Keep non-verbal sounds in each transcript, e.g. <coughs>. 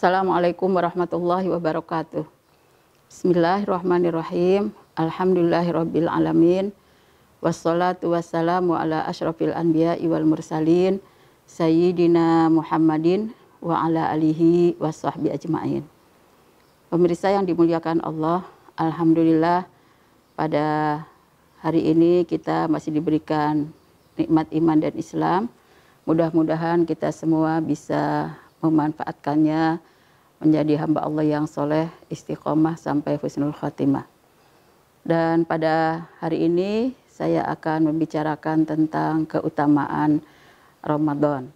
Assalamualaikum warahmatullahi wabarakatuh. Bismillahirrahmanirrahim. Alhamdulillahirabbil alamin wassalatu wassalamu ala asyrafil anbiya wal mursalin sayyidina Muhammadin wa ala alihi wa ajmain. Pemirsa yang dimuliakan Allah, alhamdulillah pada hari ini kita masih diberikan nikmat iman dan Islam. Mudah-mudahan kita semua bisa memanfaatkannya menjadi hamba Allah yang soleh, istiqomah sampai husnul khatimah. Dan pada hari ini saya akan membicarakan tentang keutamaan Ramadan.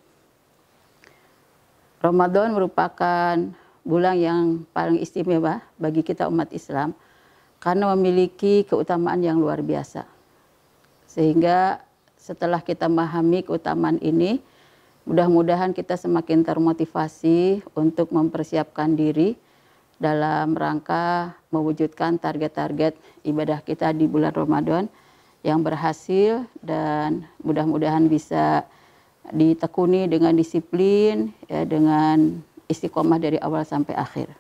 Ramadan merupakan bulan yang paling istimewa bagi kita umat Islam karena memiliki keutamaan yang luar biasa. Sehingga setelah kita memahami keutamaan ini, mudah-mudahan kita semakin termotivasi untuk mempersiapkan diri dalam rangka mewujudkan target-target ibadah kita di bulan Ramadan yang berhasil dan mudah-mudahan bisa ditekuni dengan disiplin, ya, dengan istiqomah dari awal sampai akhir.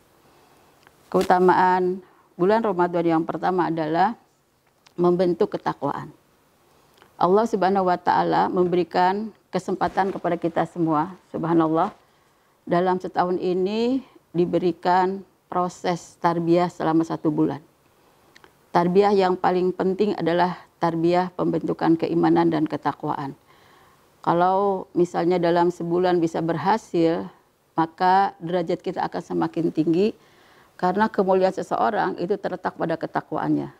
Keutamaan bulan Ramadan yang pertama adalah membentuk ketakwaan. Allah Subhanahu wa taala memberikan kesempatan kepada kita semua, subhanallah. Dalam setahun ini diberikan proses tarbiyah selama satu bulan. Tarbiyah yang paling penting adalah tarbiyah pembentukan keimanan dan ketakwaan. Kalau misalnya dalam sebulan bisa berhasil, maka derajat kita akan semakin tinggi karena kemuliaan seseorang itu terletak pada ketakwaannya.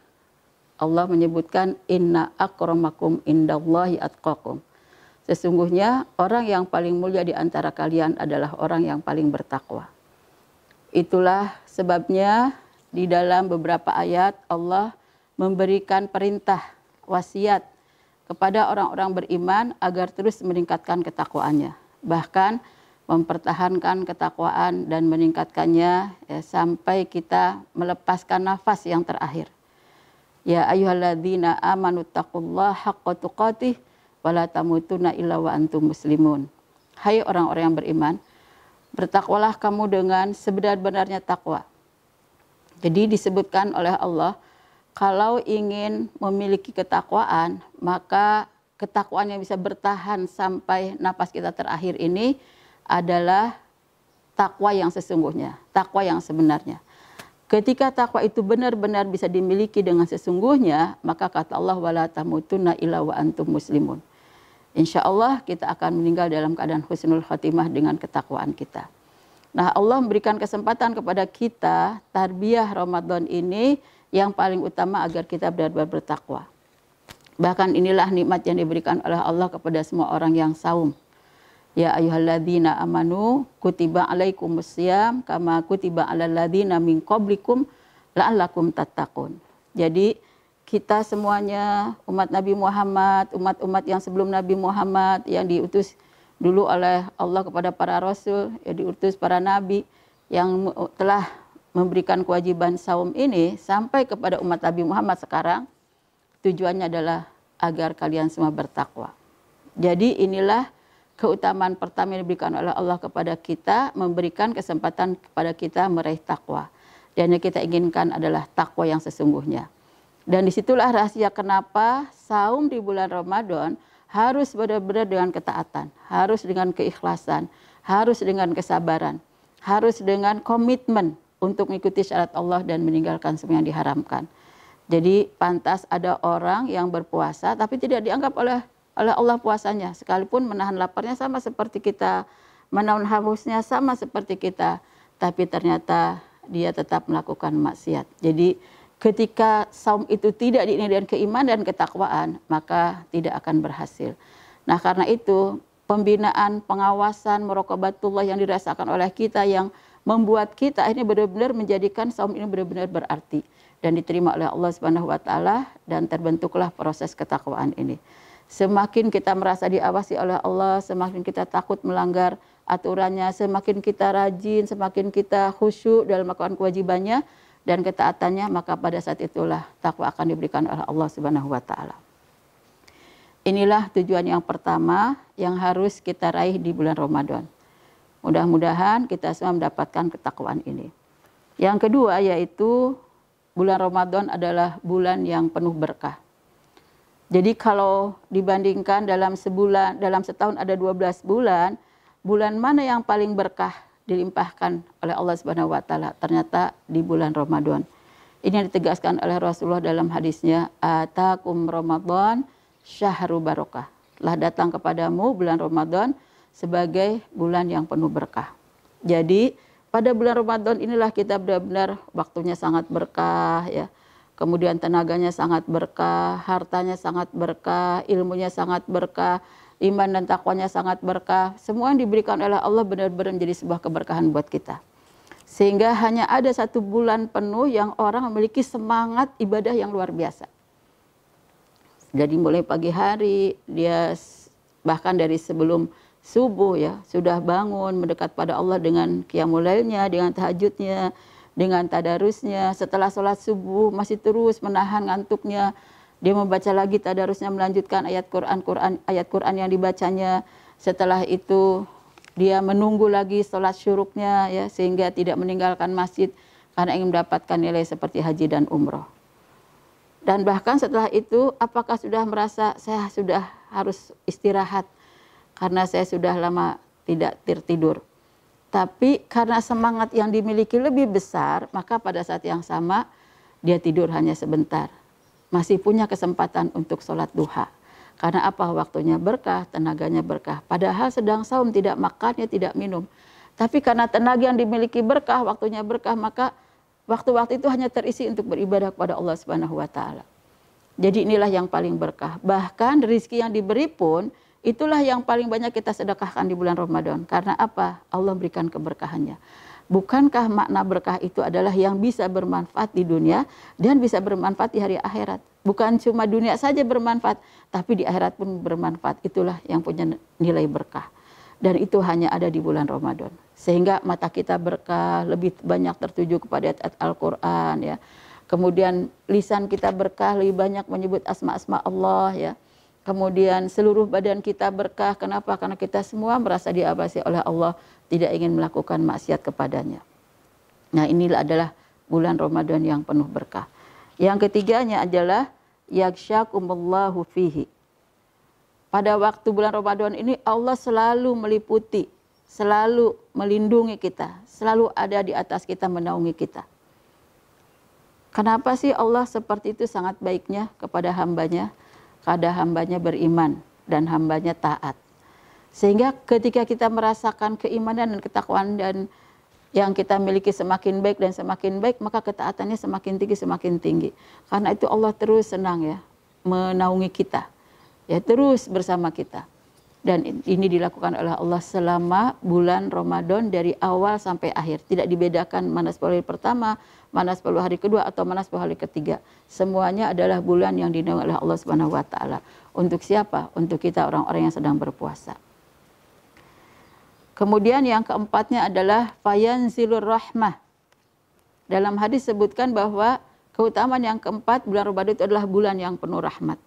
Allah menyebutkan inna akramakum indallahi atqakum. Sesungguhnya orang yang paling mulia di antara kalian adalah orang yang paling bertakwa. Itulah sebabnya di dalam beberapa ayat Allah memberikan perintah wasiat kepada orang-orang beriman agar terus meningkatkan ketakwaannya. Bahkan mempertahankan ketakwaan dan meningkatkannya ya, sampai kita melepaskan nafas yang terakhir. Ya ayyuhalladzina amanu taqullaha haqqa tuqatih wa la tamutunna illa wa antum muslimun. Hai orang-orang yang beriman, bertakwalah kamu dengan sebenar-benarnya takwa. Jadi disebutkan oleh Allah kalau ingin memiliki ketakwaan, maka ketakwaan yang bisa bertahan sampai napas kita terakhir ini adalah takwa yang sesungguhnya, takwa yang sebenarnya. Ketika takwa itu benar-benar bisa dimiliki dengan sesungguhnya, maka kata Allah wala tamutunna illa wa antum muslimun. Insya Allah kita akan meninggal dalam keadaan husnul khatimah dengan ketakwaan kita. Nah Allah memberikan kesempatan kepada kita tarbiyah Ramadan ini yang paling utama agar kita benar-benar bertakwa. Bahkan inilah nikmat yang diberikan oleh Allah kepada semua orang yang saum. Ya ayyuhalladzina amanu kutiba alaikumus syiyam kama kutiba alal ladzina min qablikum la'allakum tattaqun. Jadi kita semuanya umat Nabi Muhammad, umat-umat yang sebelum Nabi Muhammad yang diutus dulu oleh Allah kepada para rasul, yang diutus para nabi yang telah memberikan kewajiban saum ini sampai kepada umat Nabi Muhammad sekarang tujuannya adalah agar kalian semua bertakwa. Jadi inilah keutamaan pertama yang diberikan oleh Allah kepada kita, memberikan kesempatan kepada kita meraih takwa. Dan yang kita inginkan adalah takwa yang sesungguhnya. Dan disitulah rahasia kenapa saum di bulan Ramadan harus benar-benar dengan ketaatan, harus dengan keikhlasan, harus dengan kesabaran, harus dengan komitmen untuk mengikuti syarat Allah dan meninggalkan semua yang diharamkan. Jadi pantas ada orang yang berpuasa tapi tidak dianggap oleh oleh Allah puasanya sekalipun menahan laparnya sama seperti kita, menahan hausnya sama seperti kita, tapi ternyata dia tetap melakukan maksiat. Jadi ketika saum itu tidak diiringi dengan keimanan dan ketakwaan, maka tidak akan berhasil. Nah, karena itu pembinaan, pengawasan, merokobatullah yang dirasakan oleh kita yang membuat kita ini benar-benar menjadikan saum ini benar-benar berarti dan diterima oleh Allah Subhanahu wa taala dan terbentuklah proses ketakwaan ini. Semakin kita merasa diawasi oleh Allah, semakin kita takut melanggar aturannya, semakin kita rajin, semakin kita khusyuk dalam melakukan kewajibannya dan ketaatannya, maka pada saat itulah takwa akan diberikan oleh Allah Subhanahu wa taala. Inilah tujuan yang pertama yang harus kita raih di bulan Ramadan. Mudah-mudahan kita semua mendapatkan ketakwaan ini. Yang kedua yaitu bulan Ramadan adalah bulan yang penuh berkah. Jadi kalau dibandingkan dalam sebulan, dalam setahun ada 12 bulan, bulan mana yang paling berkah dilimpahkan oleh Allah Subhanahu wa taala? Ternyata di bulan Ramadan. Ini yang ditegaskan oleh Rasulullah dalam hadisnya, "Atakum Ramadan Syahrul barokah." Telah datang kepadamu bulan Ramadan, sebagai bulan yang penuh berkah. Jadi pada bulan Ramadan inilah kita benar-benar waktunya sangat berkah ya. Kemudian tenaganya sangat berkah, hartanya sangat berkah, ilmunya sangat berkah, iman dan takwanya sangat berkah. Semua yang diberikan oleh Allah benar-benar menjadi sebuah keberkahan buat kita. Sehingga hanya ada satu bulan penuh yang orang memiliki semangat ibadah yang luar biasa. Jadi mulai pagi hari, dia bahkan dari sebelum subuh ya, sudah bangun mendekat pada Allah dengan kiamulailnya, dengan tahajudnya, dengan tadarusnya. Setelah sholat subuh masih terus menahan ngantuknya. Dia membaca lagi tadarusnya melanjutkan ayat Quran, Quran ayat Quran yang dibacanya. Setelah itu dia menunggu lagi sholat syuruknya ya sehingga tidak meninggalkan masjid karena ingin mendapatkan nilai seperti haji dan umroh. Dan bahkan setelah itu apakah sudah merasa saya sudah harus istirahat? karena saya sudah lama tidak tertidur. Tapi karena semangat yang dimiliki lebih besar, maka pada saat yang sama dia tidur hanya sebentar. Masih punya kesempatan untuk sholat duha. Karena apa? Waktunya berkah, tenaganya berkah. Padahal sedang saum, tidak makannya, tidak minum. Tapi karena tenaga yang dimiliki berkah, waktunya berkah, maka waktu-waktu itu hanya terisi untuk beribadah kepada Allah Subhanahu wa taala. Jadi inilah yang paling berkah. Bahkan rizki yang diberi pun Itulah yang paling banyak kita sedekahkan di bulan Ramadan. Karena apa? Allah berikan keberkahannya. Bukankah makna berkah itu adalah yang bisa bermanfaat di dunia dan bisa bermanfaat di hari akhirat? Bukan cuma dunia saja bermanfaat, tapi di akhirat pun bermanfaat. Itulah yang punya nilai berkah. Dan itu hanya ada di bulan Ramadan. Sehingga mata kita berkah, lebih banyak tertuju kepada Al-Quran. ya. Kemudian lisan kita berkah, lebih banyak menyebut asma-asma Allah. ya kemudian seluruh badan kita berkah. Kenapa? Karena kita semua merasa diawasi oleh Allah, tidak ingin melakukan maksiat kepadanya. Nah inilah adalah bulan Ramadan yang penuh berkah. Yang ketiganya adalah yaksyakumullahu fihi. Pada waktu bulan Ramadan ini Allah selalu meliputi, selalu melindungi kita, selalu ada di atas kita, menaungi kita. Kenapa sih Allah seperti itu sangat baiknya kepada hambanya? kepada hambanya beriman dan hambanya taat. Sehingga ketika kita merasakan keimanan dan ketakwaan dan yang kita miliki semakin baik dan semakin baik, maka ketaatannya semakin tinggi, semakin tinggi. Karena itu Allah terus senang ya, menaungi kita. Ya, terus bersama kita. Dan ini dilakukan oleh Allah selama bulan Ramadan dari awal sampai akhir. Tidak dibedakan mana sepuluh hari pertama, manas 10 hari kedua atau manas 10 hari ketiga. Semuanya adalah bulan yang dinaungi oleh Allah Subhanahu wa taala. Untuk siapa? Untuk kita orang-orang yang sedang berpuasa. Kemudian yang keempatnya adalah fayanzilur rahmah. Dalam hadis sebutkan bahwa keutamaan yang keempat bulan Ramadan itu adalah bulan yang penuh rahmat.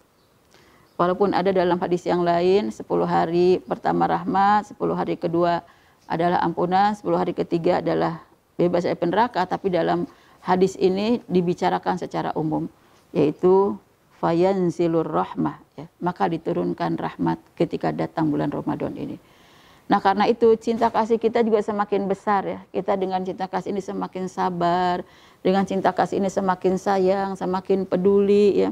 Walaupun ada dalam hadis yang lain 10 hari pertama rahmat, 10 hari kedua adalah ampunan, 10 hari ketiga adalah bebas dari neraka, tapi dalam hadis ini dibicarakan secara umum yaitu fayanzilur rahmah ya. maka diturunkan rahmat ketika datang bulan Ramadan ini. Nah karena itu cinta kasih kita juga semakin besar ya. Kita dengan cinta kasih ini semakin sabar, dengan cinta kasih ini semakin sayang, semakin peduli ya.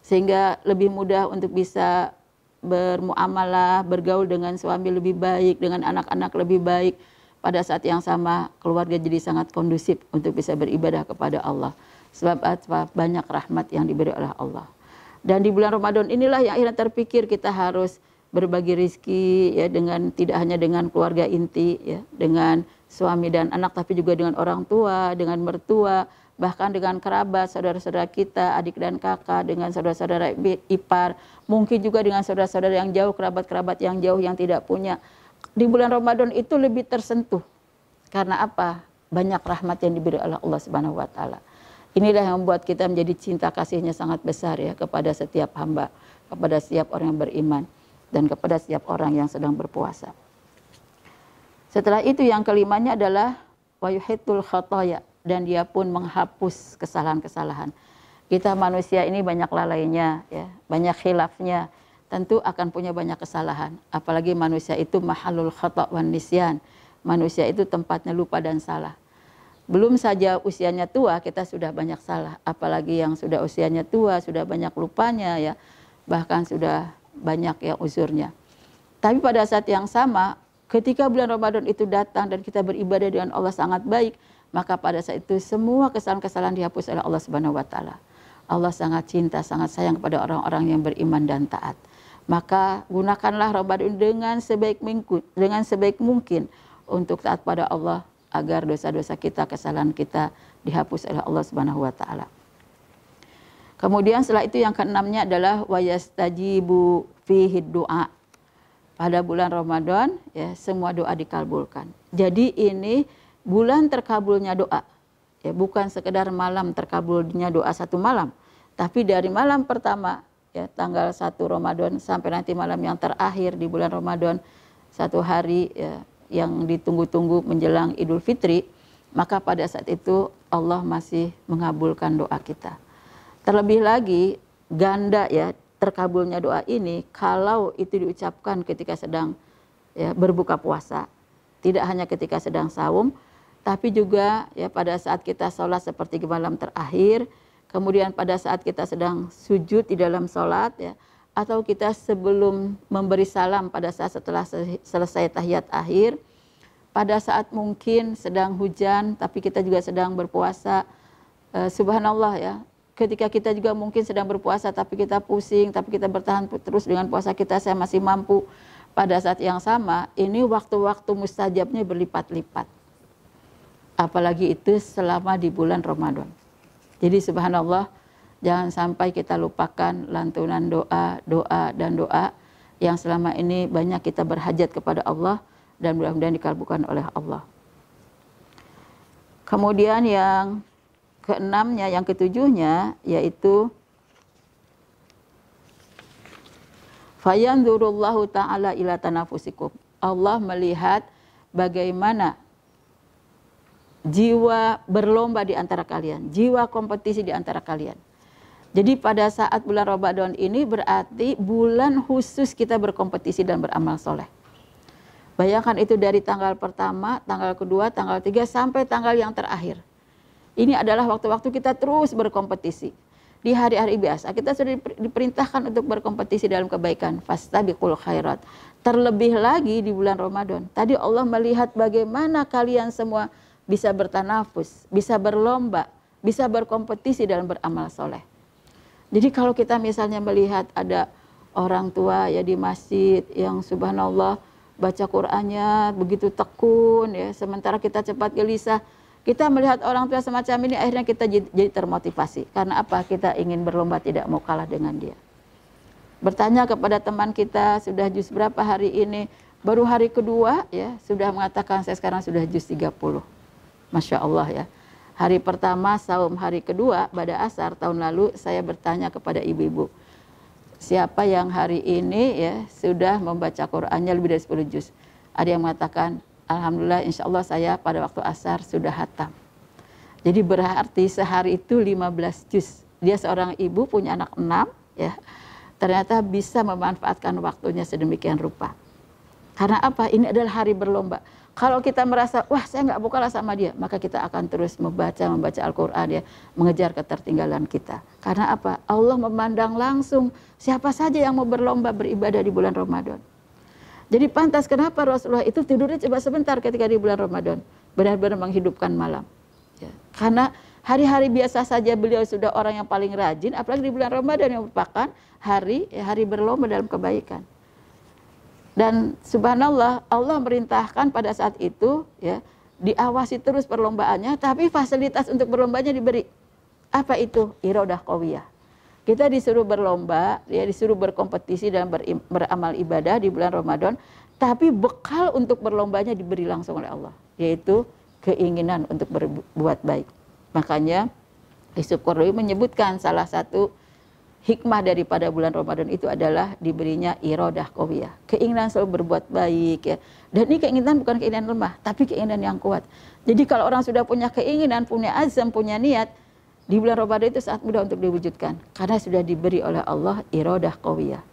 Sehingga lebih mudah untuk bisa bermuamalah, bergaul dengan suami lebih baik, dengan anak-anak lebih baik pada saat yang sama keluarga jadi sangat kondusif untuk bisa beribadah kepada Allah. Sebab apa? Banyak rahmat yang diberi oleh Allah. Dan di bulan Ramadan inilah yang akhirnya terpikir kita harus berbagi rizki ya dengan tidak hanya dengan keluarga inti ya dengan suami dan anak tapi juga dengan orang tua dengan mertua bahkan dengan kerabat saudara-saudara kita adik dan kakak dengan saudara-saudara ipar mungkin juga dengan saudara-saudara yang jauh kerabat-kerabat yang jauh yang tidak punya di bulan Ramadan itu lebih tersentuh. Karena apa? Banyak rahmat yang diberi oleh Allah Subhanahu wa taala. Inilah yang membuat kita menjadi cinta kasihnya sangat besar ya kepada setiap hamba, kepada setiap orang yang beriman dan kepada setiap orang yang sedang berpuasa. Setelah itu yang kelimanya adalah yuhitul khotoya dan dia pun menghapus kesalahan-kesalahan. Kita manusia ini banyak lalainya ya, banyak khilafnya tentu akan punya banyak kesalahan. Apalagi manusia itu mahalul khata' wan nisyan. Manusia itu tempatnya lupa dan salah. Belum saja usianya tua, kita sudah banyak salah. Apalagi yang sudah usianya tua, sudah banyak lupanya ya. Bahkan sudah banyak yang usurnya. Tapi pada saat yang sama, ketika bulan Ramadan itu datang dan kita beribadah dengan Allah sangat baik, maka pada saat itu semua kesalahan-kesalahan dihapus oleh Allah Subhanahu wa taala. Allah sangat cinta, sangat sayang kepada orang-orang yang beriman dan taat. Maka gunakanlah Ramadan dengan sebaik mungkin, dengan sebaik mungkin untuk taat pada Allah agar dosa-dosa kita, kesalahan kita dihapus oleh Allah Subhanahu wa taala. Kemudian setelah itu yang keenamnya adalah wayastajibu fihi doa. Pada bulan Ramadan ya semua doa dikabulkan. Jadi ini bulan terkabulnya doa. Ya bukan sekedar malam terkabulnya doa satu malam, tapi dari malam pertama ya tanggal 1 Ramadan sampai nanti malam yang terakhir di bulan Ramadan satu hari ya, yang ditunggu-tunggu menjelang Idul Fitri maka pada saat itu Allah masih mengabulkan doa kita. Terlebih lagi ganda ya terkabulnya doa ini kalau itu diucapkan ketika sedang ya, berbuka puasa, tidak hanya ketika sedang saum, tapi juga ya pada saat kita sholat seperti malam terakhir, kemudian pada saat kita sedang sujud di dalam sholat ya atau kita sebelum memberi salam pada saat setelah selesai tahiyat akhir pada saat mungkin sedang hujan tapi kita juga sedang berpuasa eh, subhanallah ya ketika kita juga mungkin sedang berpuasa tapi kita pusing tapi kita bertahan terus dengan puasa kita saya masih mampu pada saat yang sama ini waktu-waktu mustajabnya berlipat-lipat apalagi itu selama di bulan Ramadan jadi subhanallah jangan sampai kita lupakan lantunan doa, doa dan doa yang selama ini banyak kita berhajat kepada Allah dan mudah-mudahan dikabulkan oleh Allah. Kemudian yang keenamnya, yang ketujuhnya yaitu Fayanzurullahu ta'ala ila tanafusikum. Allah melihat bagaimana jiwa berlomba di antara kalian, jiwa kompetisi di antara kalian. Jadi pada saat bulan Ramadan ini berarti bulan khusus kita berkompetisi dan beramal soleh. Bayangkan itu dari tanggal pertama, tanggal kedua, tanggal tiga, sampai tanggal yang terakhir. Ini adalah waktu-waktu kita terus berkompetisi. Di hari-hari biasa, kita sudah diperintahkan untuk berkompetisi dalam kebaikan. fasta bikul khairat. Terlebih lagi di bulan Ramadan. Tadi Allah melihat bagaimana kalian semua bisa bertanafus, bisa berlomba, bisa berkompetisi dalam beramal soleh. Jadi kalau kita misalnya melihat ada orang tua ya di masjid yang subhanallah baca Qur'annya begitu tekun ya, sementara kita cepat gelisah, kita melihat orang tua semacam ini akhirnya kita jadi termotivasi. Karena apa? Kita ingin berlomba tidak mau kalah dengan dia. Bertanya kepada teman kita sudah jus berapa hari ini? Baru hari kedua ya sudah mengatakan saya sekarang sudah jus 30. Masya Allah ya. Hari pertama saum hari kedua pada asar tahun lalu saya bertanya kepada ibu-ibu. Siapa yang hari ini ya sudah membaca Qur'annya lebih dari 10 juz? Ada yang mengatakan, Alhamdulillah insya Allah saya pada waktu asar sudah hatam. Jadi berarti sehari itu 15 juz. Dia seorang ibu punya anak enam, ya. Ternyata bisa memanfaatkan waktunya sedemikian rupa. Karena apa? Ini adalah hari berlomba. Kalau kita merasa, wah saya nggak bukalah sama dia, maka kita akan terus membaca, membaca Al-Quran ya, mengejar ketertinggalan kita. Karena apa? Allah memandang langsung siapa saja yang mau berlomba beribadah di bulan Ramadan. Jadi pantas kenapa Rasulullah itu tidurnya coba sebentar ketika di bulan Ramadan. Benar-benar menghidupkan malam. Ya. Karena hari-hari biasa saja beliau sudah orang yang paling rajin, apalagi di bulan Ramadan yang merupakan hari hari berlomba dalam kebaikan. Dan subhanallah Allah merintahkan pada saat itu ya diawasi terus perlombaannya tapi fasilitas untuk berlombanya diberi. Apa itu? Irodah kawiyah. Kita disuruh berlomba, ya disuruh berkompetisi dan beramal ibadah di bulan Ramadan, tapi bekal untuk berlombanya diberi langsung oleh Allah, yaitu keinginan untuk berbuat baik. Makanya Yusuf menyebutkan salah satu hikmah daripada bulan Ramadan itu adalah diberinya irodah kowiyah. Keinginan selalu berbuat baik ya. Dan ini keinginan bukan keinginan lemah, tapi keinginan yang kuat. Jadi kalau orang sudah punya keinginan, punya azam, punya niat, di bulan Ramadan itu saat mudah untuk diwujudkan. Karena sudah diberi oleh Allah irodah kowiyah.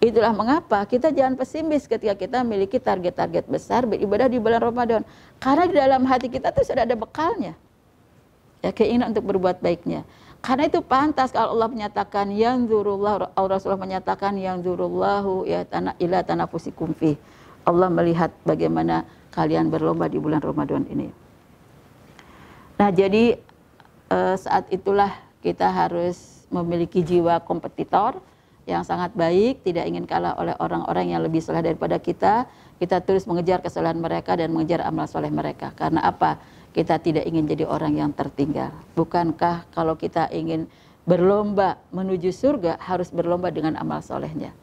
Itulah mengapa kita jangan pesimis ketika kita memiliki target-target besar beribadah di bulan Ramadan. Karena di dalam hati kita itu sudah ada bekalnya. Ya, keinginan untuk berbuat baiknya. Karena itu pantas kalau Allah menyatakan yang zurullah, Rasulullah menyatakan yang zurullahu ya tanah ila tanah fusikum Allah melihat bagaimana kalian berlomba di bulan Ramadan ini. Nah, jadi eh, saat itulah kita harus memiliki jiwa kompetitor yang sangat baik, tidak ingin kalah oleh orang-orang yang lebih soleh daripada kita. Kita terus mengejar kesalahan mereka dan mengejar amal soleh mereka. Karena apa? kita tidak ingin jadi orang yang tertinggal. Bukankah kalau kita ingin berlomba menuju surga harus berlomba dengan amal solehnya.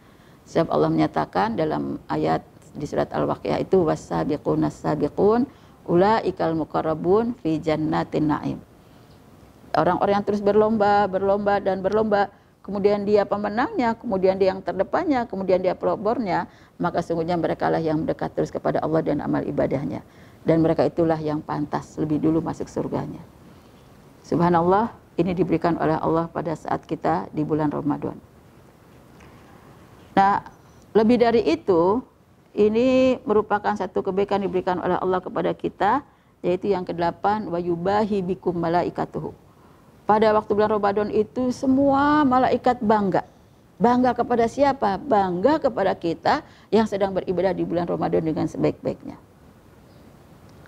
Sebab Allah menyatakan dalam ayat di surat Al-Waqiah itu wasabiqun sabiqun ulaikal muqarrabun fi jannatin na'im. Orang-orang yang terus berlomba, berlomba dan berlomba kemudian dia pemenangnya, kemudian dia yang terdepannya, kemudian dia pelopornya, maka sungguhnya mereka lah yang mendekat terus kepada Allah dan amal ibadahnya dan mereka itulah yang pantas lebih dulu masuk surganya. Subhanallah, ini diberikan oleh Allah pada saat kita di bulan Ramadan. Nah, lebih dari itu, ini merupakan satu kebaikan diberikan oleh Allah kepada kita, yaitu yang ke-8, wayubahi bikum malaikatuhu. Pada waktu bulan Ramadan itu semua malaikat bangga. Bangga kepada siapa? Bangga kepada kita yang sedang beribadah di bulan Ramadan dengan sebaik-baiknya.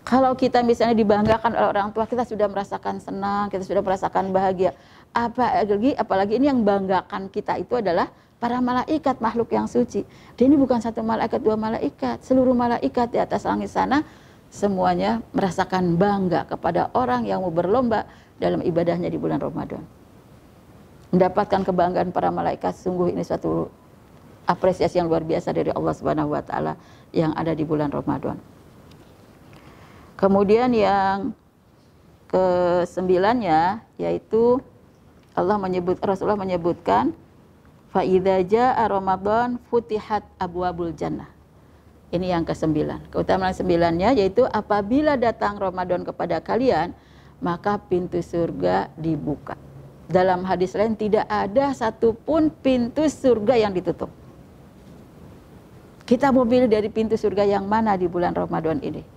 Kalau kita misalnya dibanggakan oleh orang tua, kita sudah merasakan senang, kita sudah merasakan bahagia. Apa lagi? apalagi ini yang banggakan kita itu adalah para malaikat, makhluk yang suci. Dan ini bukan satu malaikat, dua malaikat. Seluruh malaikat di atas langit sana semuanya merasakan bangga kepada orang yang mau berlomba dalam ibadahnya di bulan Ramadan. Mendapatkan kebanggaan para malaikat sungguh ini suatu apresiasi yang luar biasa dari Allah Subhanahu wa taala yang ada di bulan Ramadan. Kemudian yang ke kesembilannya yaitu Allah menyebut Rasulullah menyebutkan faida jaa Ramadan futihat abul jannah. Ini yang ke sembilan. Keutamaan sembilannya yaitu apabila datang Ramadan kepada kalian, maka pintu surga dibuka. Dalam hadis lain tidak ada satupun pintu surga yang ditutup. Kita mau pilih dari pintu surga yang mana di bulan Ramadan ini?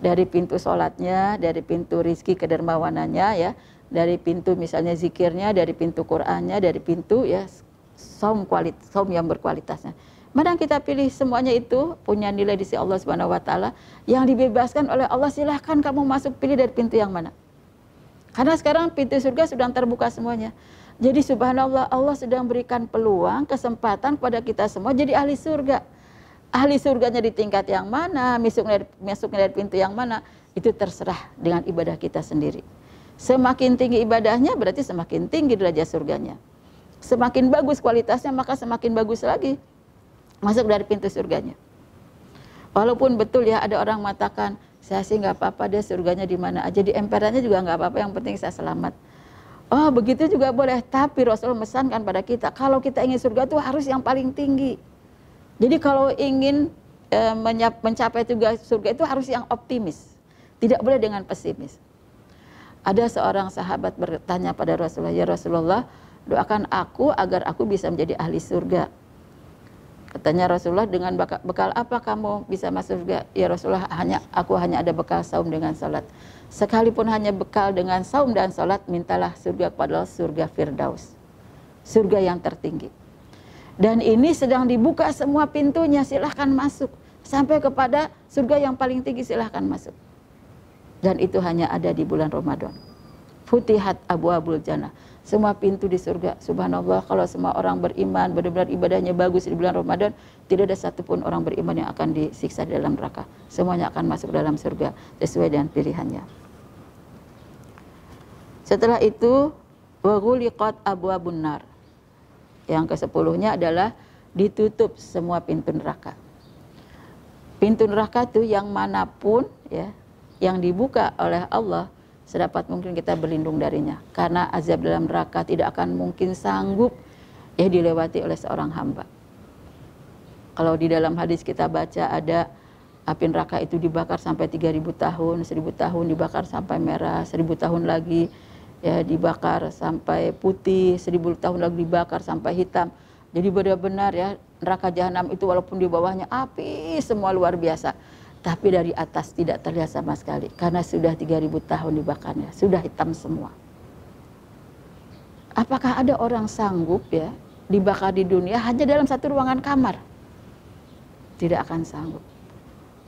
dari pintu sholatnya, dari pintu rizki kedermawanannya ya, dari pintu misalnya zikirnya, dari pintu Qurannya, dari pintu ya som kualitas, som yang berkualitasnya. Mana kita pilih semuanya itu punya nilai di sisi Allah Subhanahu wa taala yang dibebaskan oleh Allah silahkan kamu masuk pilih dari pintu yang mana. Karena sekarang pintu surga sudah terbuka semuanya. Jadi subhanallah Allah sedang berikan peluang, kesempatan kepada kita semua jadi ahli surga ahli surganya di tingkat yang mana, masuknya dari, masuknya dari pintu yang mana, itu terserah dengan ibadah kita sendiri. Semakin tinggi ibadahnya berarti semakin tinggi derajat surganya. Semakin bagus kualitasnya maka semakin bagus lagi masuk dari pintu surganya. Walaupun betul ya ada orang mengatakan saya sih nggak apa-apa deh surganya di mana aja di emperannya juga nggak apa-apa yang penting saya selamat. Oh begitu juga boleh tapi Rasul mesankan pada kita kalau kita ingin surga itu harus yang paling tinggi. Jadi kalau ingin e, mencapai tugas surga itu harus yang optimis. Tidak boleh dengan pesimis. Ada seorang sahabat bertanya pada Rasulullah, "Ya Rasulullah, doakan aku agar aku bisa menjadi ahli surga." Katanya Rasulullah dengan bekal apa kamu bisa masuk surga? Ya Rasulullah hanya aku hanya ada bekal saum dengan salat. Sekalipun hanya bekal dengan saum dan salat, mintalah surga kepada surga Firdaus. Surga yang tertinggi. Dan ini sedang dibuka semua pintunya, silahkan masuk. Sampai kepada surga yang paling tinggi, silahkan masuk. Dan itu hanya ada di bulan Ramadan. Futihat Abu Abul Jannah. Semua pintu di surga. Subhanallah, kalau semua orang beriman, benar-benar ibadahnya bagus di bulan Ramadan, tidak ada satupun orang beriman yang akan disiksa di dalam neraka. Semuanya akan masuk dalam surga sesuai dengan pilihannya. Setelah itu, waguliqat Abu Abunnar. Yang kesepuluhnya adalah ditutup semua pintu neraka. Pintu neraka itu yang manapun ya yang dibuka oleh Allah sedapat mungkin kita berlindung darinya karena azab dalam neraka tidak akan mungkin sanggup ya dilewati oleh seorang hamba. Kalau di dalam hadis kita baca ada api neraka itu dibakar sampai 3000 tahun, 1000 tahun dibakar sampai merah, 1000 tahun lagi ya dibakar sampai putih seribu tahun lagi dibakar sampai hitam jadi benar-benar ya neraka jahanam itu walaupun di bawahnya api semua luar biasa tapi dari atas tidak terlihat sama sekali karena sudah 3000 tahun dibakarnya sudah hitam semua apakah ada orang sanggup ya dibakar di dunia hanya dalam satu ruangan kamar tidak akan sanggup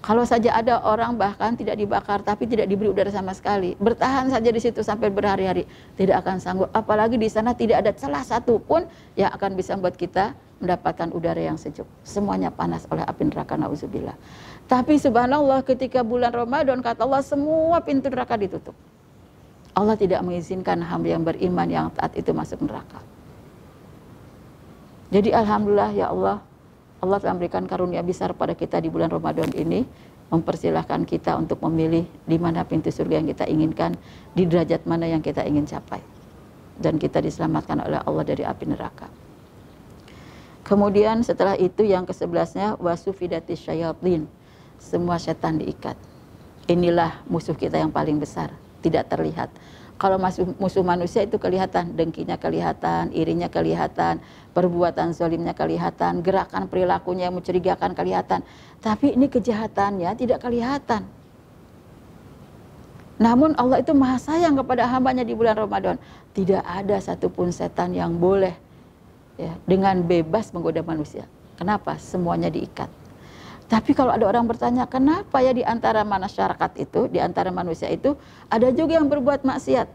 kalau saja ada orang bahkan tidak dibakar tapi tidak diberi udara sama sekali, bertahan saja di situ sampai berhari-hari, tidak akan sanggup. Apalagi di sana tidak ada celah satu pun yang akan bisa membuat kita mendapatkan udara yang sejuk. Semuanya panas oleh api neraka nauzubillah. Tapi subhanallah ketika bulan Ramadan kata Allah semua pintu neraka ditutup. Allah tidak mengizinkan hamba yang beriman yang taat itu masuk neraka. Jadi alhamdulillah ya Allah Allah telah memberikan karunia besar pada kita di bulan Ramadan ini mempersilahkan kita untuk memilih di mana pintu surga yang kita inginkan, di derajat mana yang kita ingin capai. Dan kita diselamatkan oleh Allah dari api neraka. Kemudian setelah itu yang kesebelasnya wasufidati syayatin. Semua setan diikat. Inilah musuh kita yang paling besar, tidak terlihat kalau masuk musuh manusia itu kelihatan, dengkinya kelihatan, irinya kelihatan, perbuatan zalimnya kelihatan, gerakan perilakunya yang mencurigakan kelihatan. Tapi ini kejahatannya tidak kelihatan. Namun Allah itu maha sayang kepada hambanya di bulan Ramadan. Tidak ada satupun setan yang boleh ya, dengan bebas menggoda manusia. Kenapa? Semuanya diikat. Tapi kalau ada orang bertanya, kenapa ya di antara masyarakat itu, di antara manusia itu, ada juga yang berbuat maksiat?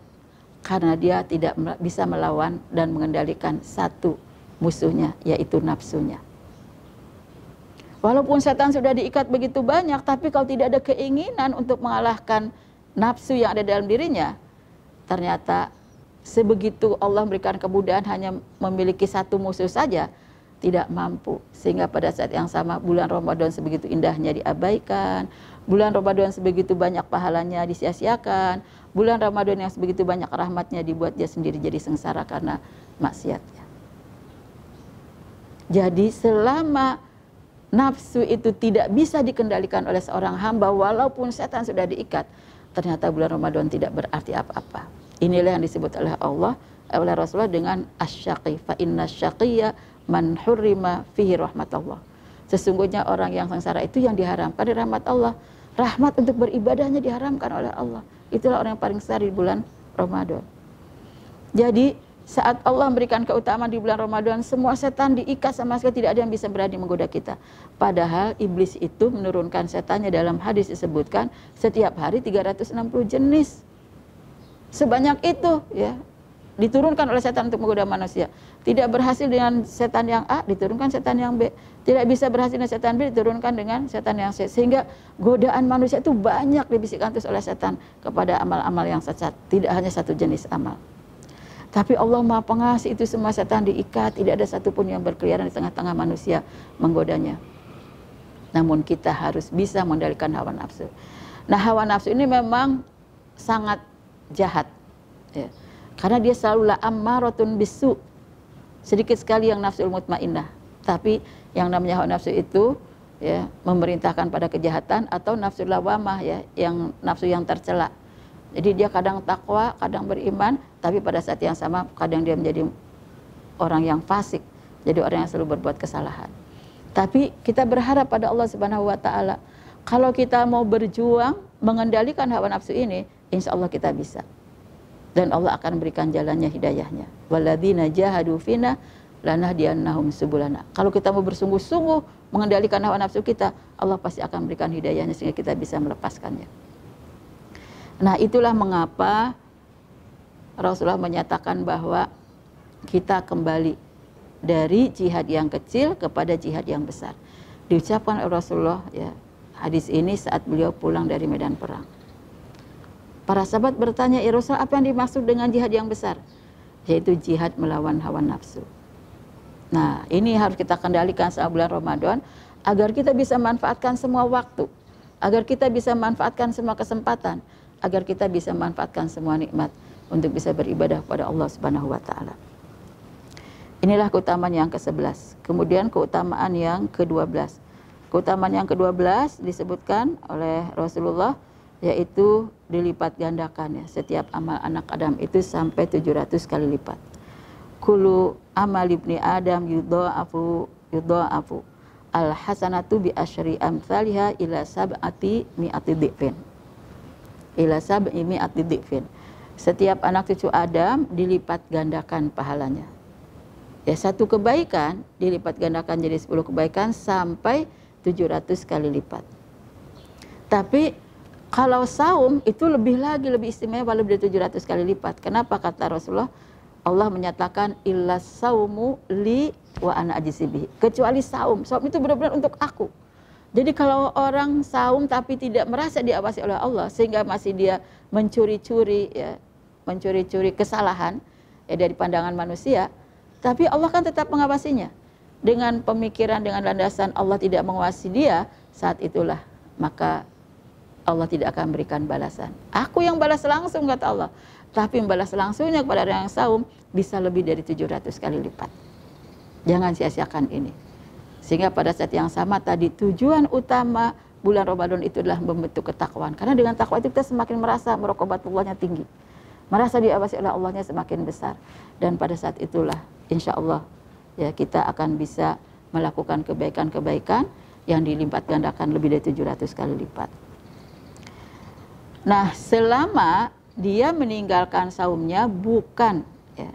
Karena dia tidak bisa melawan dan mengendalikan satu musuhnya, yaitu nafsunya. Walaupun setan sudah diikat begitu banyak, tapi kalau tidak ada keinginan untuk mengalahkan nafsu yang ada dalam dirinya, ternyata sebegitu Allah memberikan kemudahan hanya memiliki satu musuh saja, tidak mampu. Sehingga pada saat yang sama bulan Ramadan sebegitu indahnya diabaikan, bulan Ramadan sebegitu banyak pahalanya disia-siakan, bulan Ramadan yang sebegitu banyak rahmatnya dibuat dia sendiri jadi sengsara karena maksiatnya. Jadi selama nafsu itu tidak bisa dikendalikan oleh seorang hamba walaupun setan sudah diikat, ternyata bulan Ramadan tidak berarti apa-apa. Inilah yang disebut oleh Allah oleh Rasulullah dengan asyaki fa inna man hurrima fihi Allah. Sesungguhnya orang yang sengsara itu yang diharamkan di rahmat Allah. Rahmat untuk beribadahnya diharamkan oleh Allah. Itulah orang yang paling sengsara di bulan Ramadan. Jadi saat Allah memberikan keutamaan di bulan Ramadan, semua setan diikat sama sekali tidak ada yang bisa berani menggoda kita. Padahal iblis itu menurunkan setannya dalam hadis disebutkan setiap hari 360 jenis. Sebanyak itu ya diturunkan oleh setan untuk menggoda manusia. Tidak berhasil dengan setan yang A, diturunkan setan yang B. Tidak bisa berhasil dengan setan B, diturunkan dengan setan yang C. Sehingga godaan manusia itu banyak dibisikkan terus oleh setan kepada amal-amal yang cacat Tidak hanya satu jenis amal. Tapi Allah maha pengasih itu semua setan diikat. Tidak ada satupun yang berkeliaran di tengah-tengah manusia menggodanya. Namun kita harus bisa mengendalikan hawa nafsu. Nah hawa nafsu ini memang sangat jahat. Ya. Karena dia selalu la'am ammarotun bisu sedikit sekali yang nafsu nafsul mutmainnah tapi yang namanya hawa nafsu itu ya memerintahkan pada kejahatan atau nafsu lawamah ya yang nafsu yang tercela jadi dia kadang takwa kadang beriman tapi pada saat yang sama kadang dia menjadi orang yang fasik jadi orang yang selalu berbuat kesalahan tapi kita berharap pada Allah Subhanahu wa taala kalau kita mau berjuang mengendalikan hawa nafsu ini insya Allah kita bisa dan Allah akan berikan jalannya hidayahnya. Waladina jahadu fina lanahdiannahum sebulanak. Kalau kita mau bersungguh-sungguh mengendalikan hawa nafsu kita, Allah pasti akan berikan hidayahnya sehingga kita bisa melepaskannya. Nah, itulah mengapa Rasulullah menyatakan bahwa kita kembali dari jihad yang kecil kepada jihad yang besar. Diucapkan Rasulullah ya, hadis ini saat beliau pulang dari medan perang Para sahabat bertanya, Ya Rasul, apa yang dimaksud dengan jihad yang besar? Yaitu jihad melawan hawa nafsu. Nah, ini harus kita kendalikan selama bulan Ramadan agar kita bisa manfaatkan semua waktu, agar kita bisa manfaatkan semua kesempatan, agar kita bisa manfaatkan semua nikmat untuk bisa beribadah kepada Allah Subhanahu wa taala. Inilah keutamaan yang ke-11. Kemudian keutamaan yang ke-12. Keutamaan yang ke-12 disebutkan oleh Rasulullah yaitu dilipat gandakan ya setiap amal anak Adam itu sampai 700 kali lipat. Kulu amal ibni Adam yudha'afu yudha'afu al hasanatu bi asyri amsalha ila sab'ati mi'ati dhifin. Ila sab'i mi'ati dhifin. Setiap anak cucu Adam dilipat gandakan pahalanya. Ya satu kebaikan dilipat gandakan jadi 10 kebaikan sampai 700 kali lipat. Tapi kalau saum itu lebih lagi lebih istimewa lebih dari 700 kali lipat. Kenapa kata Rasulullah? Allah menyatakan illa saumu li wa ana ajisibi. Kecuali saum. Saum itu benar-benar untuk aku. Jadi kalau orang saum tapi tidak merasa diawasi oleh Allah sehingga masih dia mencuri-curi ya, mencuri-curi kesalahan ya dari pandangan manusia, tapi Allah kan tetap mengawasinya. Dengan pemikiran dengan landasan Allah tidak mengawasi dia, saat itulah maka Allah tidak akan berikan balasan. Aku yang balas langsung kata Allah. Tapi membalas langsungnya kepada orang yang saum bisa lebih dari 700 kali lipat. Jangan sia-siakan ini. Sehingga pada saat yang sama tadi tujuan utama bulan Ramadan itu adalah membentuk ketakwaan. Karena dengan takwa itu kita semakin merasa Allahnya tinggi. Merasa diawasi oleh Allahnya semakin besar. Dan pada saat itulah insya Allah ya kita akan bisa melakukan kebaikan-kebaikan yang dilipat gandakan lebih dari 700 kali lipat. Nah, selama dia meninggalkan saumnya bukan ya,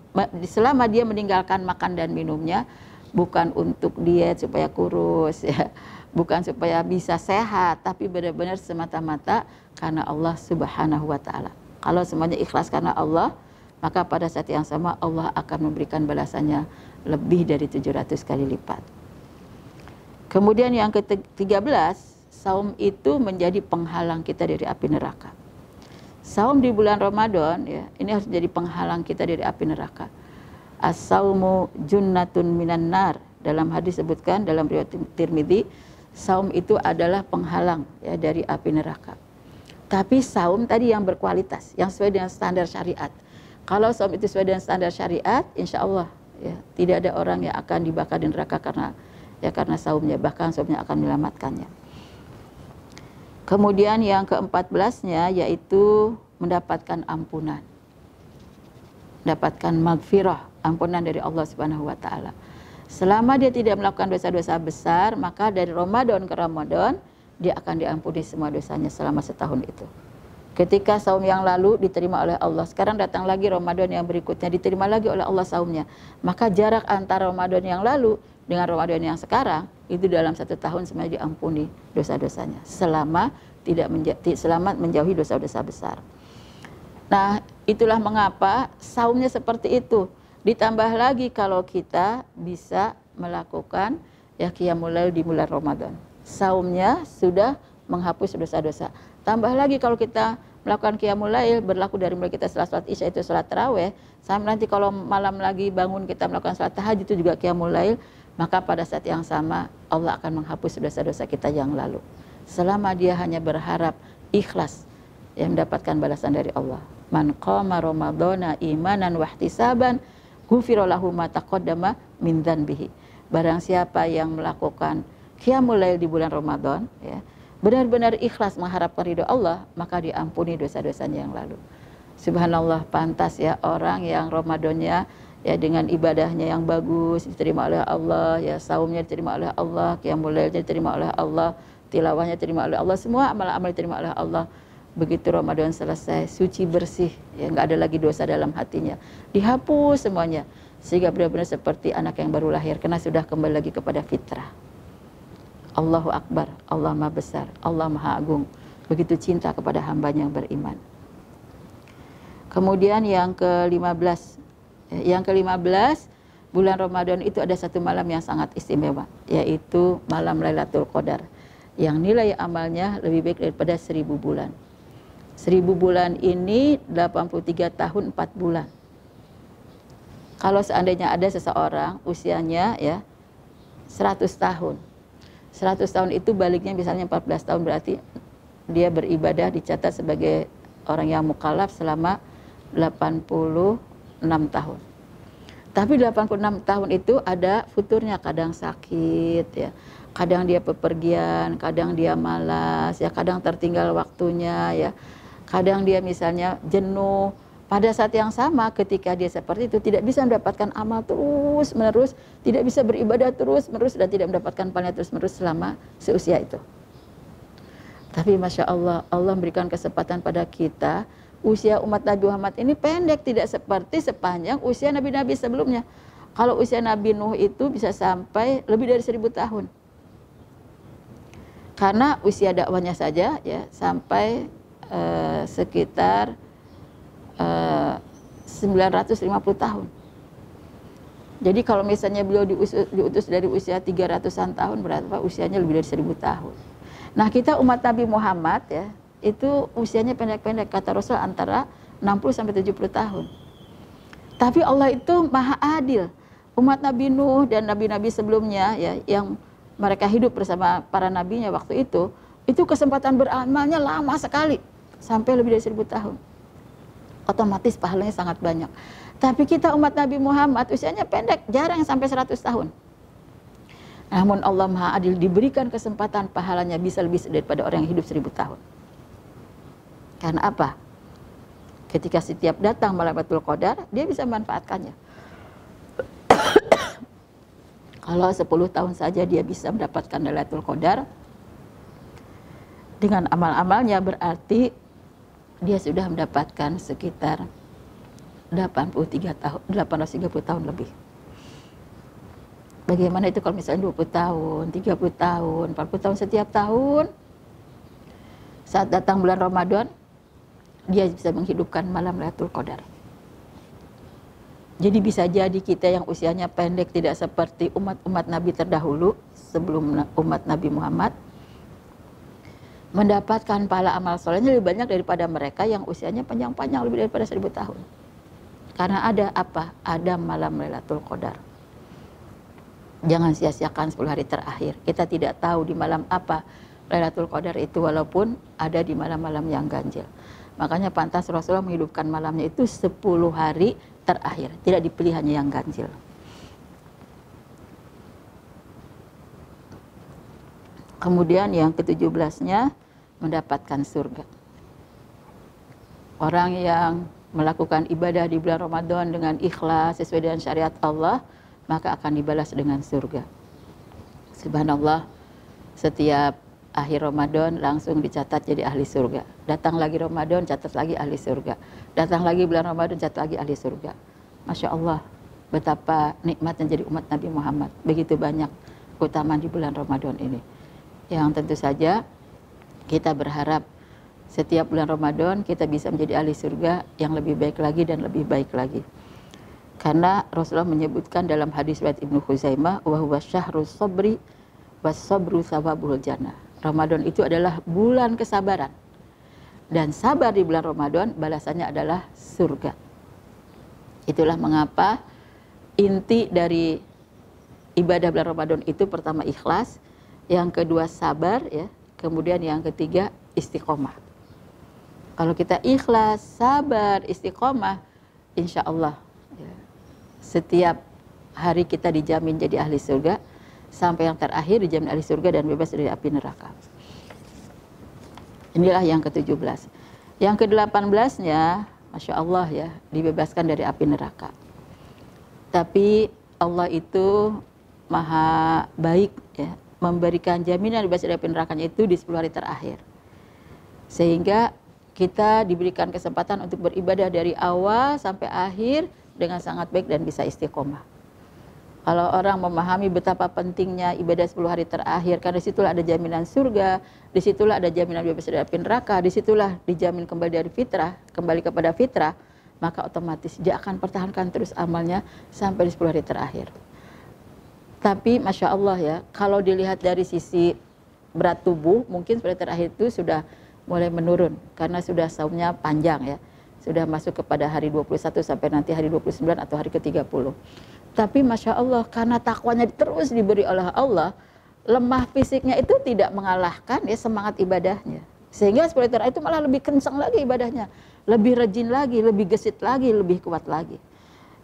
selama dia meninggalkan makan dan minumnya bukan untuk diet supaya kurus <laughs> ya, bukan supaya bisa sehat, tapi benar-benar semata-mata karena Allah Subhanahu wa taala. Kalau semuanya ikhlas karena Allah, maka pada saat yang sama Allah akan memberikan balasannya lebih dari 700 kali lipat. Kemudian yang ke-13, saum itu menjadi penghalang kita dari api neraka saum di bulan Ramadan ya ini harus jadi penghalang kita dari api neraka as-saumu junnatun minan nar dalam hadis sebutkan dalam riwayat Tirmidzi saum itu adalah penghalang ya dari api neraka tapi saum tadi yang berkualitas yang sesuai dengan standar syariat kalau saum itu sesuai dengan standar syariat insya Allah ya tidak ada orang yang akan dibakar di neraka karena ya karena saumnya bahkan saumnya akan menyelamatkannya Kemudian yang keempat belasnya yaitu mendapatkan ampunan. Mendapatkan magfirah, ampunan dari Allah Subhanahu wa taala. Selama dia tidak melakukan dosa-dosa besar, maka dari Ramadan ke Ramadan dia akan diampuni semua dosanya selama setahun itu. Ketika saum yang lalu diterima oleh Allah, sekarang datang lagi Ramadan yang berikutnya diterima lagi oleh Allah saumnya. Maka jarak antara Ramadan yang lalu dengan Ramadan yang sekarang itu dalam satu tahun semuanya diampuni dosa-dosanya selama tidak menja selamat menjauhi dosa-dosa besar. Nah, itulah mengapa saumnya seperti itu. Ditambah lagi kalau kita bisa melakukan ya qiyamul di bulan Ramadan. Saumnya sudah menghapus dosa-dosa. Tambah lagi kalau kita melakukan qiyamul lail berlaku dari mulai kita setelah sholat isya itu sholat taraweh sampai nanti kalau malam lagi bangun kita melakukan sholat tahajud itu juga qiyamul lail maka pada saat yang sama Allah akan menghapus dosa-dosa kita yang lalu. Selama dia hanya berharap ikhlas yang mendapatkan balasan dari Allah. Man qama Ramadana imanan wahtisaban ghufira lahu ma taqaddama min dzanbihi. Barang siapa yang melakukan qiyamul lail di bulan Ramadan ya, benar-benar ikhlas mengharapkan ridho Allah, maka diampuni dosa-dosanya yang lalu. Subhanallah pantas ya orang yang Ramadannya ya dengan ibadahnya yang bagus diterima oleh Allah ya saumnya diterima oleh Allah yang lailnya diterima oleh Allah tilawahnya diterima oleh Allah semua amal-amal diterima oleh Allah begitu Ramadan selesai suci bersih ya nggak ada lagi dosa dalam hatinya dihapus semuanya sehingga benar-benar seperti anak yang baru lahir karena sudah kembali lagi kepada fitrah Allahu Akbar Allah Maha Besar Allah Maha Agung begitu cinta kepada hamba yang beriman kemudian yang ke-15 yang ke belas bulan Ramadan itu ada satu malam yang sangat istimewa, yaitu malam Lailatul Qadar. Yang nilai amalnya lebih baik daripada seribu bulan. Seribu bulan ini 83 tahun 4 bulan. Kalau seandainya ada seseorang usianya ya 100 tahun. 100 tahun itu baliknya misalnya 14 tahun berarti dia beribadah dicatat sebagai orang yang mukalaf selama 80 6 tahun. Tapi 86 tahun itu ada futurnya, kadang sakit ya, kadang dia pepergian, kadang dia malas ya, kadang tertinggal waktunya ya. Kadang dia misalnya jenuh. Pada saat yang sama ketika dia seperti itu tidak bisa mendapatkan amal terus menerus, tidak bisa beribadah terus menerus dan tidak mendapatkan pahala terus menerus selama seusia itu. Tapi masya Allah, Allah memberikan kesempatan pada kita usia umat Nabi Muhammad ini pendek tidak seperti sepanjang usia nabi-nabi sebelumnya. Kalau usia Nabi Nuh itu bisa sampai lebih dari seribu tahun. Karena usia dakwahnya saja ya sampai uh, sekitar eh, uh, 950 tahun. Jadi kalau misalnya beliau diutus dari usia 300-an tahun berapa usianya lebih dari seribu tahun. Nah, kita umat Nabi Muhammad ya itu usianya pendek-pendek kata Rasul antara 60 sampai 70 tahun. Tapi Allah itu maha adil. Umat Nabi Nuh dan nabi-nabi sebelumnya ya yang mereka hidup bersama para nabinya waktu itu, itu kesempatan beramalnya lama sekali, sampai lebih dari 1000 tahun. Otomatis pahalanya sangat banyak. Tapi kita umat Nabi Muhammad usianya pendek, jarang sampai 100 tahun. Namun Allah Maha Adil diberikan kesempatan pahalanya bisa lebih daripada orang yang hidup seribu tahun. Karena apa? Ketika setiap datang malaikat qadar, dia bisa memanfaatkannya. <coughs> Kalau 10 tahun saja dia bisa mendapatkan Lailatul Qadar dengan amal-amalnya berarti dia sudah mendapatkan sekitar 83 tahun 830 tahun lebih. Bagaimana itu kalau misalnya 20 tahun, 30 tahun, 40 tahun setiap tahun saat datang bulan Ramadan dia bisa menghidupkan malam Lailatul Qadar. Jadi bisa jadi kita yang usianya pendek tidak seperti umat-umat Nabi terdahulu sebelum umat Nabi Muhammad mendapatkan pahala amal solehnya lebih banyak daripada mereka yang usianya panjang-panjang lebih daripada seribu tahun. Karena ada apa? Ada malam Lailatul Qadar. Jangan sia-siakan 10 hari terakhir. Kita tidak tahu di malam apa Lailatul Qadar itu walaupun ada di malam-malam yang ganjil. Makanya pantas Rasulullah menghidupkan malamnya itu 10 hari terakhir. Tidak dipilih hanya yang ganjil. Kemudian yang ke-17-nya mendapatkan surga. Orang yang melakukan ibadah di bulan Ramadan dengan ikhlas sesuai dengan syariat Allah, maka akan dibalas dengan surga. Subhanallah, setiap akhir Ramadan langsung dicatat jadi ahli surga. Datang lagi Ramadan, catat lagi ahli surga. Datang lagi bulan Ramadan, catat lagi ahli surga. Masya Allah, betapa nikmatnya jadi umat Nabi Muhammad. Begitu banyak keutamaan di bulan Ramadan ini. Yang tentu saja kita berharap setiap bulan Ramadan kita bisa menjadi ahli surga yang lebih baik lagi dan lebih baik lagi. Karena Rasulullah menyebutkan dalam hadis riwayat Ibnu Khuzaimah bahwa syahrul sobri was sabru sawabul jannah Ramadan itu adalah bulan kesabaran. Dan sabar di bulan Ramadan balasannya adalah surga. Itulah mengapa inti dari ibadah bulan Ramadan itu pertama ikhlas, yang kedua sabar ya, kemudian yang ketiga istiqomah. Kalau kita ikhlas, sabar, istiqomah, insya Allah ya, setiap hari kita dijamin jadi ahli surga, sampai yang terakhir dijamin ahli surga dan bebas dari api neraka. Inilah yang ke-17. Yang ke 18 ya, Masya Allah ya, dibebaskan dari api neraka. Tapi Allah itu maha baik ya, memberikan jaminan bebas dari api nerakanya itu di 10 hari terakhir. Sehingga kita diberikan kesempatan untuk beribadah dari awal sampai akhir dengan sangat baik dan bisa istiqomah. Kalau orang memahami betapa pentingnya ibadah 10 hari terakhir, karena disitulah ada jaminan surga, disitulah ada jaminan bebas dari api neraka, disitulah dijamin kembali dari fitrah, kembali kepada fitrah, maka otomatis dia akan pertahankan terus amalnya sampai di 10 hari terakhir. Tapi Masya Allah ya, kalau dilihat dari sisi berat tubuh, mungkin 10 hari terakhir itu sudah mulai menurun, karena sudah saumnya panjang ya sudah masuk kepada hari 21 sampai nanti hari 29 atau hari ke-30. Tapi masya Allah karena takwanya terus diberi oleh Allah, lemah fisiknya itu tidak mengalahkan ya semangat ibadahnya. Sehingga spiritual itu malah lebih kencang lagi ibadahnya, lebih rajin lagi, lebih gesit lagi, lebih kuat lagi.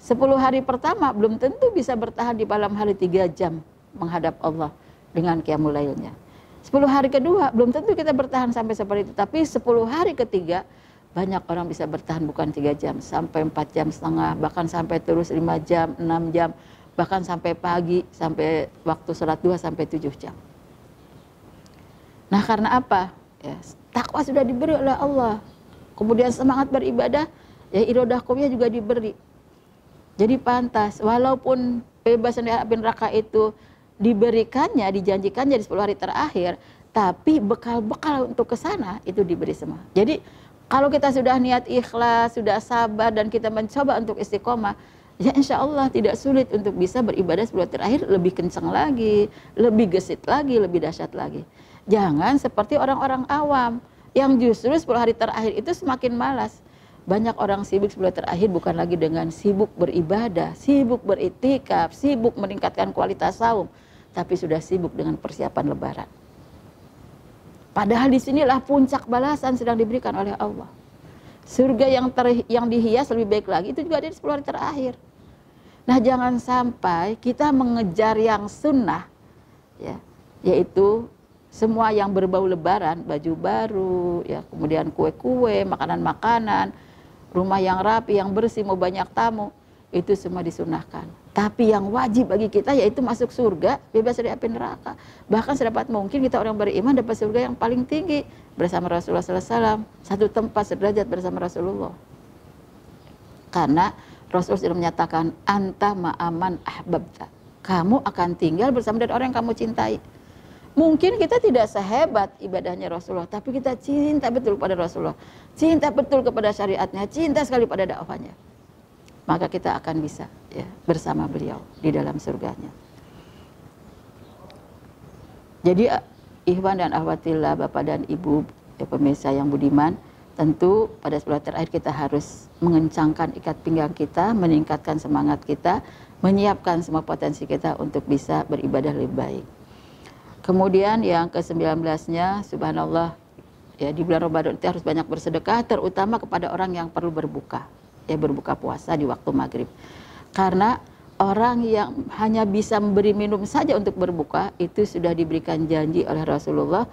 Sepuluh hari pertama belum tentu bisa bertahan di malam hari tiga jam menghadap Allah dengan kiamulailnya. Sepuluh hari kedua belum tentu kita bertahan sampai seperti itu, tapi sepuluh hari ketiga banyak orang bisa bertahan bukan tiga jam sampai empat jam setengah bahkan sampai terus lima jam enam jam bahkan sampai pagi sampai waktu sholat dua sampai tujuh jam nah karena apa ya, takwa sudah diberi oleh Allah kemudian semangat beribadah ya irodahkumnya juga diberi jadi pantas walaupun bebas dari api neraka itu diberikannya dijanjikannya di sepuluh hari terakhir tapi bekal-bekal untuk ke sana itu diberi semua jadi kalau kita sudah niat ikhlas, sudah sabar dan kita mencoba untuk istiqomah, ya insya Allah tidak sulit untuk bisa beribadah sebelum terakhir lebih kencang lagi, lebih gesit lagi, lebih dahsyat lagi. Jangan seperti orang-orang awam yang justru 10 hari terakhir itu semakin malas. Banyak orang sibuk sebelum terakhir bukan lagi dengan sibuk beribadah, sibuk beritikaf, sibuk meningkatkan kualitas saum, tapi sudah sibuk dengan persiapan lebaran. Padahal disinilah puncak balasan sedang diberikan oleh Allah. Surga yang ter, yang dihias lebih baik lagi itu juga ada di 10 hari terakhir. Nah jangan sampai kita mengejar yang sunnah, ya, yaitu semua yang berbau lebaran, baju baru, ya, kemudian kue-kue, makanan-makanan, rumah yang rapi, yang bersih, mau banyak tamu, itu semua disunahkan. Tapi yang wajib bagi kita yaitu masuk surga, bebas dari api neraka. Bahkan sedapat mungkin kita orang beriman dapat surga yang paling tinggi bersama Rasulullah SAW. Satu tempat sederajat bersama Rasulullah. Karena Rasulullah sudah menyatakan, Anta ma'aman ahbabta. Kamu akan tinggal bersama dengan orang yang kamu cintai. Mungkin kita tidak sehebat ibadahnya Rasulullah, tapi kita cinta betul pada Rasulullah. Cinta betul kepada syariatnya, cinta sekali pada dakwahnya maka kita akan bisa ya, bersama beliau di dalam surganya. Jadi eh, Ikhwan dan Ahwatillah, Bapak dan Ibu ya, pemirsa yang budiman, tentu pada sebelah terakhir kita harus mengencangkan ikat pinggang kita, meningkatkan semangat kita, menyiapkan semua potensi kita untuk bisa beribadah lebih baik. Kemudian yang ke-19-nya, subhanallah, ya di bulan Ramadan itu harus banyak bersedekah, terutama kepada orang yang perlu berbuka ya berbuka puasa di waktu maghrib. Karena orang yang hanya bisa memberi minum saja untuk berbuka itu sudah diberikan janji oleh Rasulullah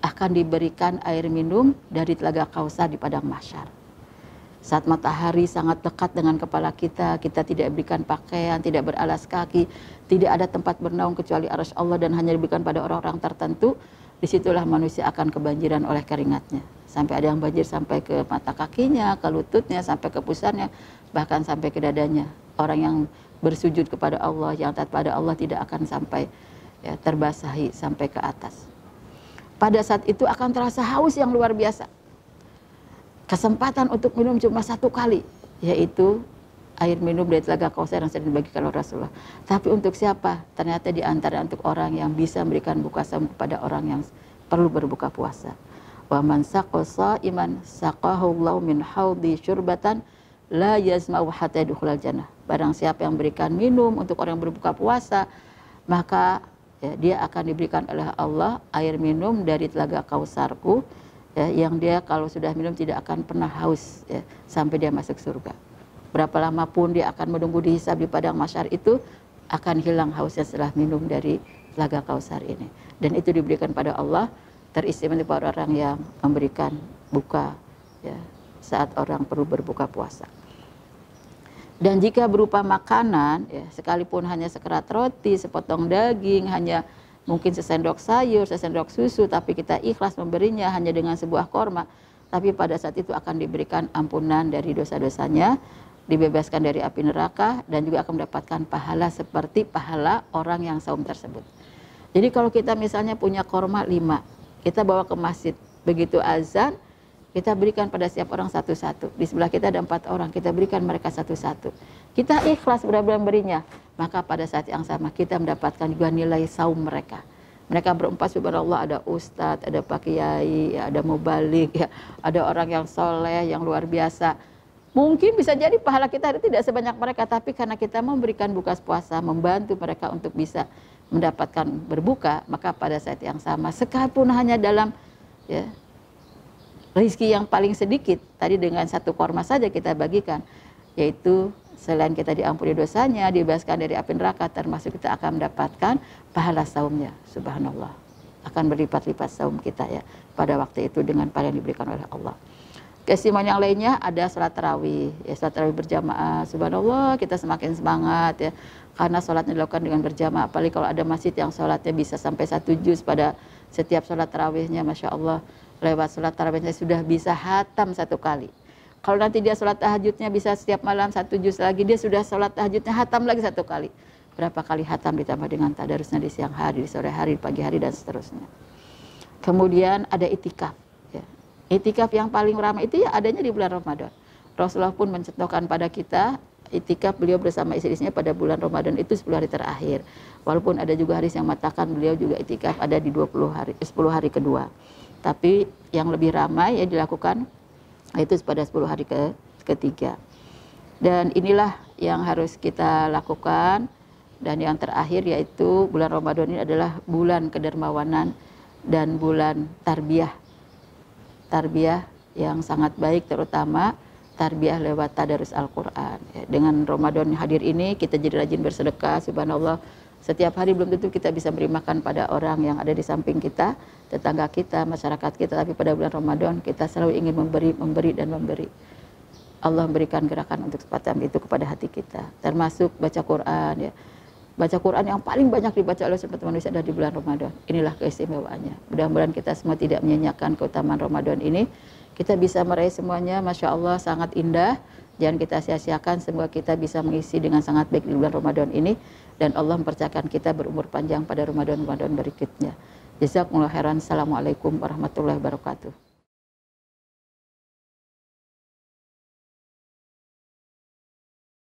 akan diberikan air minum dari telaga Kausar di padang masyar Saat matahari sangat dekat dengan kepala kita, kita tidak diberikan pakaian, tidak beralas kaki, tidak ada tempat bernaung kecuali arus Allah dan hanya diberikan pada orang-orang tertentu, disitulah manusia akan kebanjiran oleh keringatnya. Sampai ada yang banjir sampai ke mata kakinya, ke lututnya, sampai ke pusarnya, bahkan sampai ke dadanya. Orang yang bersujud kepada Allah, yang taat pada Allah tidak akan sampai ya, terbasahi sampai ke atas. Pada saat itu akan terasa haus yang luar biasa. Kesempatan untuk minum cuma satu kali, yaitu air minum dari telaga kausar yang sering dibagikan oleh Rasulullah. Tapi untuk siapa? Ternyata di antara untuk orang yang bisa memberikan buka puasa kepada orang yang perlu berbuka puasa. Wa man saqasa iman Allah min haudi syurbatan la yazma'u hatta yadkhulal jannah. Barang siapa yang berikan minum untuk orang yang berbuka puasa, maka ya, dia akan diberikan oleh Allah air minum dari telaga kausarku ya, yang dia kalau sudah minum tidak akan pernah haus ya, sampai dia masuk surga berapa lama pun dia akan menunggu dihisab di padang masyar itu akan hilang hausnya setelah minum dari telaga kausar ini. Dan itu diberikan pada Allah teristimewa oleh orang yang memberikan buka ya, saat orang perlu berbuka puasa. Dan jika berupa makanan, ya, sekalipun hanya sekerat roti, sepotong daging, hanya mungkin sesendok sayur, sesendok susu, tapi kita ikhlas memberinya hanya dengan sebuah korma, tapi pada saat itu akan diberikan ampunan dari dosa-dosanya dibebaskan dari api neraka dan juga akan mendapatkan pahala seperti pahala orang yang saum tersebut. Jadi kalau kita misalnya punya korma lima, kita bawa ke masjid. Begitu azan, kita berikan pada setiap orang satu-satu. Di sebelah kita ada empat orang, kita berikan mereka satu-satu. Kita ikhlas benar-benar berinya. Maka pada saat yang sama kita mendapatkan juga nilai saum mereka. Mereka berempat subhanallah ada ustadz, ada pak kiai, ya, ada mubalik, ya, ada orang yang soleh, yang luar biasa Mungkin bisa jadi pahala kita hari tidak sebanyak mereka, tapi karena kita memberikan buka puasa, membantu mereka untuk bisa mendapatkan berbuka, maka pada saat yang sama, sekalipun hanya dalam ya, rizki yang paling sedikit, tadi dengan satu korma saja kita bagikan, yaitu selain kita diampuni dosanya, dibebaskan dari api neraka, termasuk kita akan mendapatkan pahala saumnya, subhanallah. Akan berlipat-lipat saum kita ya, pada waktu itu dengan pahala yang diberikan oleh Allah keistimewaan yang lainnya ada sholat tarawih ya sholat tarawih berjamaah subhanallah kita semakin semangat ya karena sholatnya dilakukan dengan berjamaah apalagi kalau ada masjid yang sholatnya bisa sampai satu juz pada setiap sholat tarawihnya masya Allah lewat sholat tarawihnya sudah bisa hatam satu kali kalau nanti dia sholat tahajudnya bisa setiap malam satu juz lagi dia sudah sholat tahajudnya hatam lagi satu kali berapa kali hatam ditambah dengan tadarusnya di siang hari di sore hari di pagi hari dan seterusnya kemudian ada itikaf Itikaf yang paling ramai itu ya adanya di bulan Ramadan. Rasulullah pun mencontohkan pada kita itikaf beliau bersama istri-istrinya pada bulan Ramadan itu 10 hari terakhir. Walaupun ada juga hari yang matakan beliau juga itikaf ada di 20 hari 10 hari kedua. Tapi yang lebih ramai ya dilakukan itu pada 10 hari ke, ketiga. Dan inilah yang harus kita lakukan dan yang terakhir yaitu bulan Ramadan ini adalah bulan kedermawanan dan bulan tarbiyah tarbiyah yang sangat baik terutama tarbiyah lewat tadarus Al-Qur'an. Ya, dengan Ramadan hadir ini kita jadi rajin bersedekah subhanallah setiap hari belum tentu kita bisa beri makan pada orang yang ada di samping kita, tetangga kita, masyarakat kita, tapi pada bulan Ramadan kita selalu ingin memberi, memberi dan memberi. Allah memberikan gerakan untuk sepatam itu kepada hati kita, termasuk baca Quran ya baca Quran yang paling banyak dibaca oleh sahabat manusia adalah di bulan Ramadan. Inilah keistimewaannya. Mudah-mudahan kita semua tidak menyanyiakan keutamaan Ramadan ini. Kita bisa meraih semuanya, Masya Allah sangat indah. Jangan kita sia-siakan, semoga kita bisa mengisi dengan sangat baik di bulan Ramadan ini. Dan Allah mempercayakan kita berumur panjang pada Ramadan-Ramadan berikutnya. Jazakumullah khairan. Assalamualaikum warahmatullahi wabarakatuh.